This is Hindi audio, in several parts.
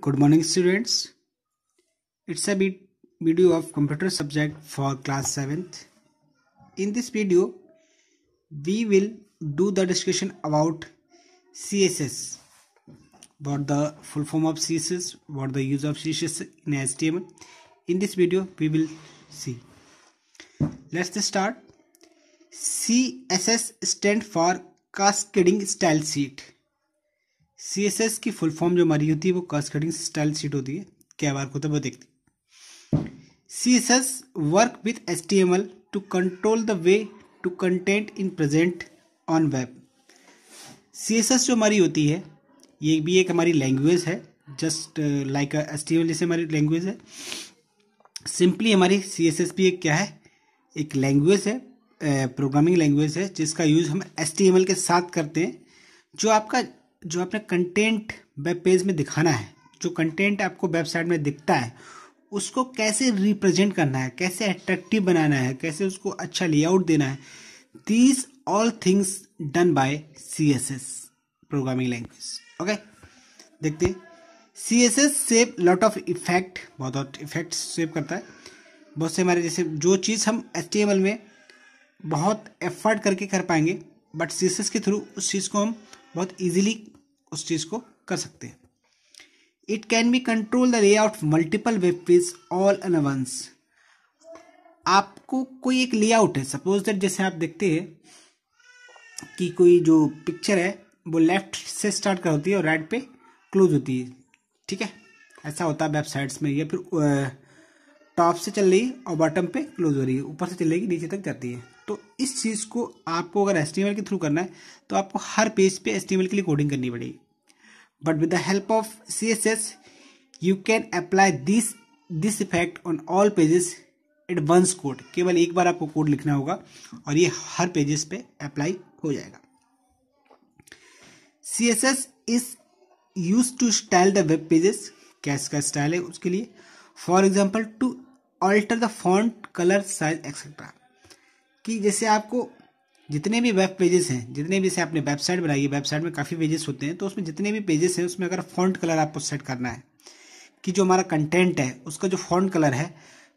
Good morning students. It's a bit video of computer subject for class 7th. In this video we will do the discussion about CSS. What the full form of CSS, what the use of CSS in HTML. In this video we will see. Let's start. CSS stand for cascading style sheet C S S की फुल फॉर्म जो हमारी होती है वो कॉस्ट कटिंग स्टाइल शीट होती है क्या बार होता है वो देखते हैं C S S work with H T M L to control the way to content in present on web C S S जो हमारी होती है ये भी एक हमारी लैंग्वेज है just like H T M L जैसे हमारी लैंग्वेज है सिंपली हमारी सी एस एस भी एक क्या है एक लैंग्वेज है प्रोग्रामिंग uh, लैंग्वेज है जिसका यूज़ हम एस टी एम एल के साथ करते हैं जो आपका जो आपने कंटेंट वेब पेज में दिखाना है जो कंटेंट आपको वेबसाइट में दिखता है उसको कैसे रिप्रेजेंट करना है कैसे अट्रैक्टिव बनाना है कैसे उसको अच्छा लेआउट देना है these all things done by C S S programming language okay देखते हैं C S S save lot of effect बहुत बहुत इफेक्ट सेव करता है बहुत से हमारे जैसे जो चीज़ हम एच में बहुत एफर्ट करके कर पाएंगे बट सी एस एस के थ्रू उस चीज़ को हम बहुत ईजिली उस चीज़ को कर सकते हैं it can be control the layout multiple web page all an once आपको कोई एक लेआउट है सपोज दैट जैसे आप देखते हैं कि कोई जो पिक्चर है वो लेफ्ट से स्टार्ट कर होती है और राइट पे क्लोज होती है ठीक है ऐसा होता है वेबसाइट्स में या फिर टॉप से चल रही है और बॉटम पे क्लोज हो रही है ऊपर से चल रही नीचे तक जाती है तो इस चीज़ को आपको अगर एस के थ्रू करना है तो आपको हर पेज पे एस के लिए कोडिंग करनी पड़ेगी but with the help of C S S you can apply this this effect on all pages once code केवल एक बार आपको कोड लिखना होगा और ये हर पेजेस पे अप्लाई हो जाएगा C S S is use to style the web pages कैश का स्टाइल है उसके लिए for example to alter the font colour size etcetera कि जैसे आपको जितने भी वेब पेजेस हैं जितने भी जैसे आपने वेबसाइट बनाई है वेबसाइट में काफ़ी पेजेस होते हैं तो उसमें जितने भी पेजेस हैं उसमें अगर फॉन्ट कलर आपको सेट करना है कि जो हमारा कंटेंट है उसका जो फॉन्ट कलर है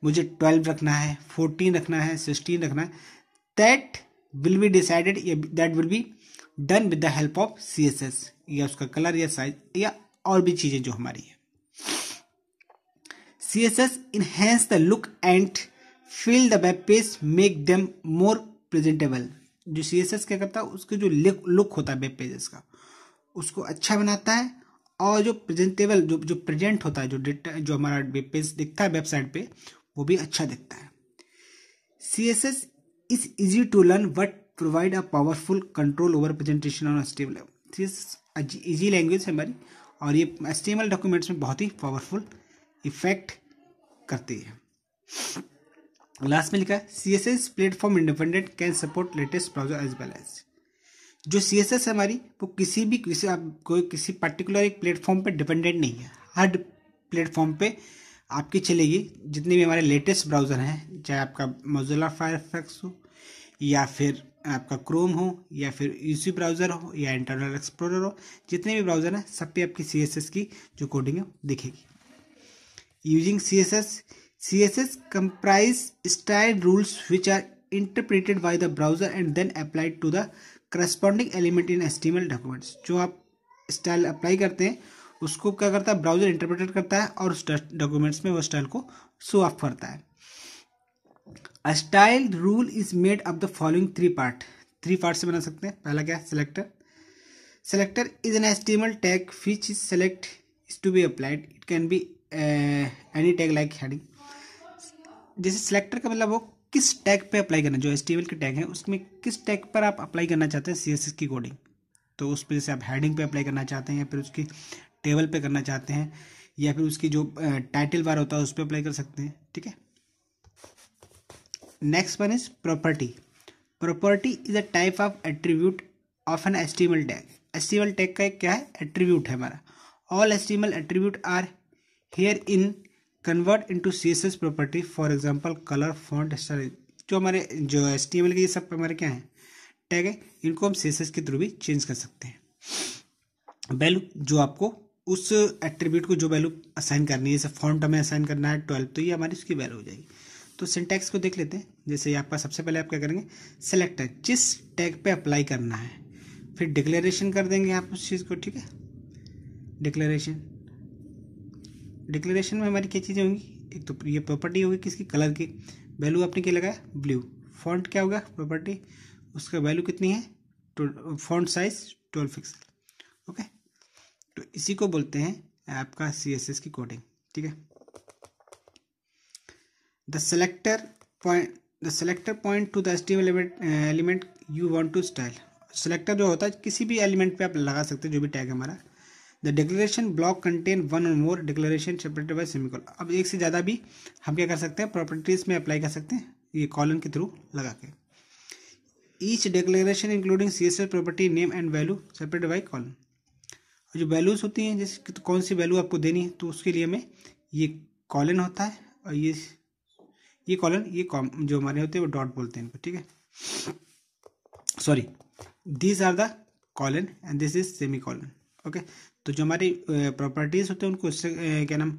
मुझे ट्वेल्व रखना है फोर्टीन रखना है सिक्सटीन रखना है दैट विल बी डिसाइडेड या that will be done with the help of C S S या उसका कलर या साइज या और भी चीज़ें जो हमारी है CSS enhance the look and feel the web page make them more presentable जो सी एस एस क्या करता है उसके जो लुक होता है वेब पेजेस का उसको अच्छा बनाता है और जो प्रेजेंटेबल जो जो प्रेजेंट होता है जो डेटा जो हमारा वेब पेज दिखता है वेबसाइट पे वो भी अच्छा दिखता है C S S is easy to learn but provide a powerful control over presentation on stable C S S easy language है हमारी और ये एस्टेबल डॉक्यूमेंट्स में बहुत ही पावरफुल इफेक्ट करती है लास्ट में लिखा है C S S platform independent can support latest browser as well as जो सी एस एस है हमारी वो किसी भी किसी कोई किसी पर्टिकुलर एक प्लेटफॉर्म पे डिपेंडेंट नहीं है हर प्लेटफॉर्म पे आपकी चलेगी जितने भी हमारे लेटेस्ट ब्राउज़र हैं चाहे आपका मोजिला फायरफैक्स हो या फिर आपका क्रोम हो या फिर यूसी ब्राउज़र हो या इंटरनल एक्सप्लोरर हो जितने भी ब्राउज़र हैं सब पे आपकी सी की जो कोडिंग है दिखेगी using CSS. CSS comprise style rules which are interpreted by the browser and then applied to the corresponding element in HTML documents जो आप स्टाइल अप्लाई करते हैं उसको क्या करता है ब्राउजर इंटरप्रेटेड करता है और उस डॉक्यूमेंट्स में वो स्टाइल को शो ऑफ करता है a style rule is made up the following three part three part से बना सकते हैं पहला क्या है selector selector is an HTML tag which is select is to be applied it can any tag like heading जैसे सिलेक्टर का मतलब वो किस टैग पे अप्लाई करना जो एस के टैग है उसमें किस टैग पर आप अप्लाई करना चाहते हैं सी की कोडिंग तो उस पर जैसे आप हेडिंग पे अप्लाई करना चाहते हैं या फिर उसकी टेबल पे करना चाहते हैं या फिर उसकी जो टाइटल बार होता है उस पर अप्लाई कर सकते हैं ठीक है next one is property property is a type of attribute of an HTML tag HTML tag का क्या है एट्रीब्यूट है हमारा all HTML attribute are here in convert to C S S property for example colour font style जो हमारे जो एस टी एम एल के ये सब हमारे क्या हैं टैग है इनको हम सी एस एस के थ्रू भी चेंज कर सकते हैं वैल्यू जो आपको उस एट्रीब्यूट को जो वैल्यू असाइन करनी है जैसे फॉन्ट हमें असाइन करना है ट्वेल्व तो ये हमारी उसकी वैल्यू हो जाएगी तो सिंटैक्स को देख लेते हैं जैसे आपका सबसे पहले आप क्या करेंगे सेलेक्ट है जिस टैग पे अप्लाई करना है फिर डिक्लेरेशन कर देंगे आप उस चीज़ को ठीक है डिक्लेरेशन डिक्लेरेशन में हमारी क्या चीज़ें होंगी एक तो ये प्रॉपर्टी होगी किसकी कलर की वैल्यू आपने क्या लगाया ब्लू फॉन्ट क्या होगा प्रॉपर्टी उसका वैल्यू कितनी है font size twelve pixel okay तो इसी को बोलते हैं आपका सी एस एस की कोडिंग ठीक है the selector point the selector point to the HTML element element you want to style selector जो होता है किसी भी एलिमेंट पे आप लगा सकते हैं जो भी टैग हमारा the declaration block contain one और more declaration separated by semicolon अब एक से ज़्यादा भी हम क्या कर सकते हैं प्रॉपर्टीज में अप्लाई कर सकते हैं ये कॉलन के थ्रू लगा के each declaration including C S S property name and value separated by colon जो वैल्यूज़ होती हैं जैसे तो कौन सी वैल्यू आपको देनी है तो उसके लिए हमें ये कॉलन होता है और ये ये कॉलन ये जो हमारे होते हैं वो डॉट बोलते हैं इनको ठीक है sorry these are the colon and this is semicolon okay तो जो हमारी प्रॉपर्टीज़ होते हैं उनको इससे क्या नाम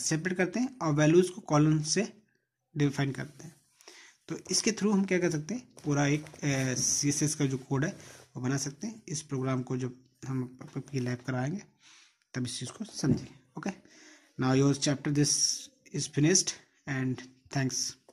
सेपरेट करते हैं और वैल्यूज़ को कॉलम से डिफाइन करते हैं तो इसके थ्रू हम क्या कर सकते हैं पूरा एक सी एस एस का जो कोड है वो बना सकते हैं इस प्रोग्राम को जब हम आपकी लैब कराएंगे तब इस चीज़ को समझेंगे okay now your chapter this is finished and thanks